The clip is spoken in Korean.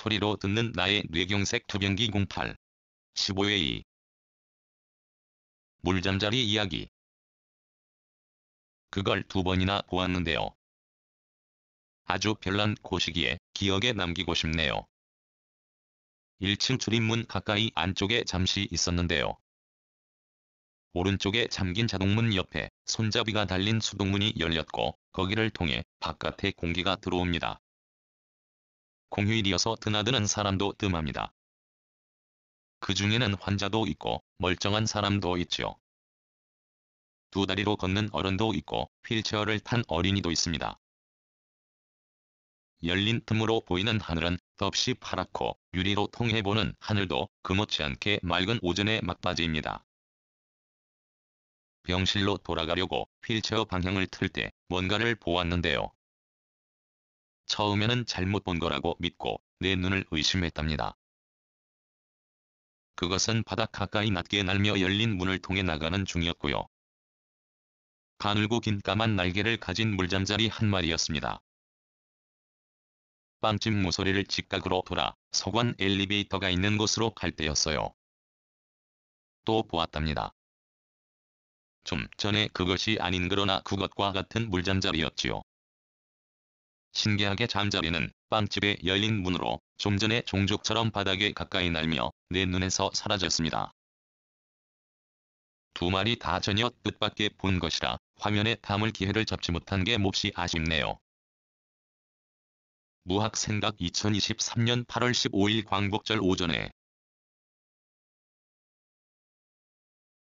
소리로 듣는 나의 뇌경색 투병기 08 15회 2 물잠자리 이야기 그걸 두 번이나 보았는데요. 아주 별난 곳이기에 기억에 남기고 싶네요. 1층 출입문 가까이 안쪽에 잠시 있었는데요. 오른쪽에 잠긴 자동문 옆에 손잡이가 달린 수동문이 열렸고 거기를 통해 바깥의 공기가 들어옵니다. 공휴일이어서 드나드는 사람도 뜸합니다. 그 중에는 환자도 있고 멀쩡한 사람도 있지요. 두 다리로 걷는 어른도 있고 휠체어를 탄 어린이도 있습니다. 열린 틈으로 보이는 하늘은 덥시 파랗고 유리로 통해보는 하늘도 그 못지않게 맑은 오전의 막바지입니다. 병실로 돌아가려고 휠체어 방향을 틀 때 뭔가를 보았는데요. 처음에는 잘못 본 거라고 믿고 내 눈을 의심했답니다. 그것은 바닥 가까이 낮게 날며 열린 문을 통해 나가는 중이었고요. 가늘고 긴 까만 날개를 가진 물잠자리 한 마리였습니다. 빵집 모서리를 직각으로 돌아 서관 엘리베이터가 있는 곳으로 갈 때였어요. 또 보았답니다. 좀 전에 그것이 아닌 그러나 그것과 같은 물잠자리였지요. 신기하게 잠자리는 빵집의 열린 문으로 좀 전에 종족처럼 바닥에 가까이 날며 내 눈에서 사라졌습니다. 두 마리 다 전혀 뜻밖의 본 것이라 화면에 담을 기회를 잡지 못한 게 몹시 아쉽네요. 무학생각 2023년 8월 15일 광복절 오전에